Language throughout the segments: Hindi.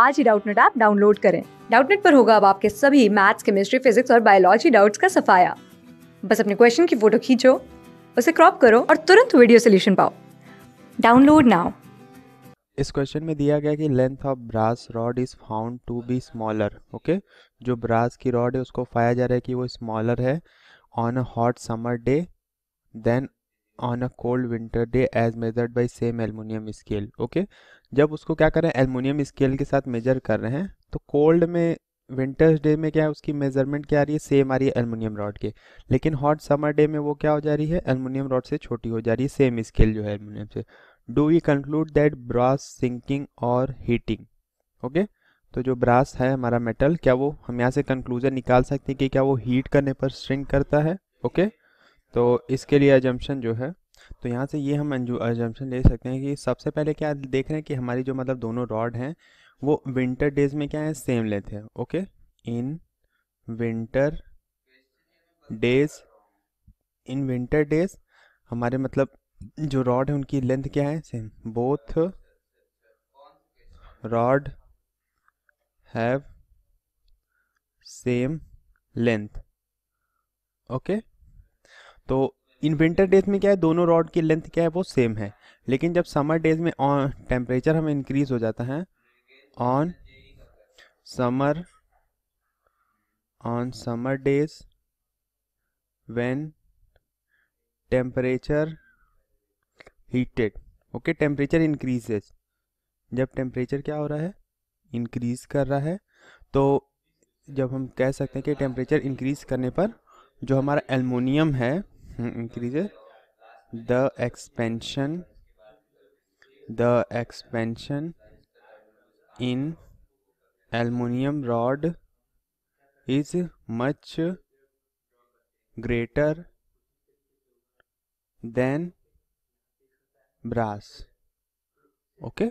आज ही डाउटनेट ऐप डाउनलोड करें डाउटनेट पर होगा अब आपके सभी मैथ्स केमिस्ट्री फिजिक्स और बायोलॉजी डाउट्स का सफाया बस अपने क्वेश्चन की फोटो खींचो उसे क्रॉप करो और तुरंत वीडियो सोल्यूशन पाओ डाउनलोड नाउ इस क्वेश्चन में दिया गया कि length of brass rod is found to be smaller okay जो ब्रास की रॉड है उसको पाया जा रहा है कि वो स्मॉलर है on a hot summer day then on a cold winter day as measured by same aluminium scale okay जब उसको क्या कर रहे हैं एलमोनियम स्केल के साथ मेजर कर रहे हैं तो कोल्ड में विंटर्स डे में क्या है उसकी मेजरमेंट क्या आ रही है सेम आ रही है एलमोनियम रॉड के लेकिन हॉट समर डे में वो क्या हो जा रही है एलमोनियम रॉड से छोटी हो जा रही है सेम स्केल जो है एलमोनियम से do we conclude that brass sinking और हीटिंग ओके तो जो ब्रास है हमारा मेटल क्या वो हम यहाँ से कंक्लूजन निकाल सकते हैं कि क्या वो हीट करने पर स्ट्रिंग करता है ओके okay? तो इसके लिए एजम्पन जो है तो यहाँ से ये हम एजम्पन ले सकते हैं कि सबसे पहले क्या देख रहे हैं कि हमारी जो मतलब दोनों रॉड हैं वो विंटर डेज में क्या है सेम लेते हैं okay in winter days in winter days हमारे मतलब जो रॉड है उनकी लेंथ क्या है same both rod have same length okay तो इन विंटर डेज में क्या है दोनों रॉड की लेंथ क्या है वो सेम है लेकिन जब समर डेज में ऑन टेम्परेचर हमें इंक्रीज हो जाता है on summer on summer days when temperature heated okay temperature increases जब टेम्परेचर क्या हो रहा है इंक्रीज कर रहा है तो जब हम कह सकते हैं कि टेम्परेचर इंक्रीज करने पर जो हमारा एलमोनियम है increases the expansion the expansion in aluminum rod is much greater than brass okay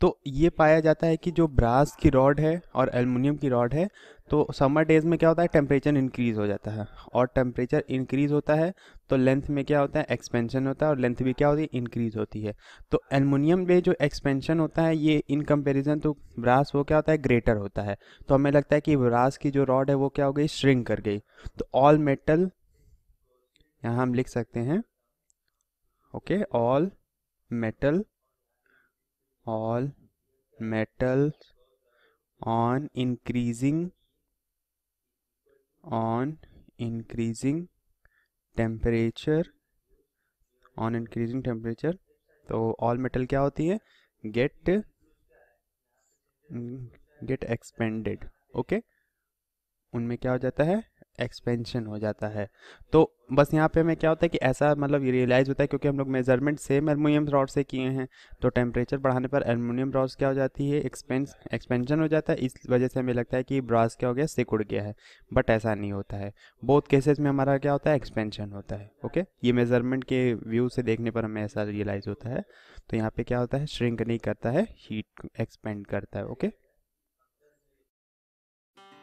तो ये पाया जाता है कि जो ब्रास की रॉड है और एलमिनियम की रॉड है तो समर डेज़ में क्या होता है टेम्परेचर इंक्रीज़ हो जाता है और टेम्परेचर इंक्रीज़ होता है तो लेंथ में क्या होता है एक्सपेंशन होता है और लेंथ भी क्या होती है इंक्रीज़ होती है तो एलमिनियम में जो एक्सपेंशन होता है ये इन कंपेरिजन तो ब्रास वो क्या होता है ग्रेटर होता है तो हमें लगता है कि ब्रास की जो रॉड है वो क्या हो गई श्रिंक कर गई तो ऑल मेटल यहाँ हम लिख सकते हैं okay all metal all metals on increasing on increasing temperature on increasing temperature तो all metal क्या होती है get get expanded okay okay? उनमें क्या हो जाता है एक्सपेंशन हो जाता है तो बस यहाँ पे हमें क्या होता है कि ऐसा मतलब ये रियलाइज़ होता है क्योंकि हम लोग मेजरमेंट सेम एलमोनियम रॉड से किए हैं तो टेम्परेचर बढ़ाने पर एलमोनियम रॉड्स क्या हो जाती है एक्सपेंस एक्सपेंशन हो जाता है इस वजह से हमें लगता है कि ब्रास क्या हो गया सिकुड़ गया है बट ऐसा नहीं होता है बहुत केसेस में हमारा क्या होता है एक्सपेंशन होता है ओके ये मेजरमेंट के व्यू से देखने पर हमें ऐसा रियलाइज़ होता है तो यहाँ पर क्या होता है श्रिंक नहीं करता है हीट एक्सपेंड करता है ओके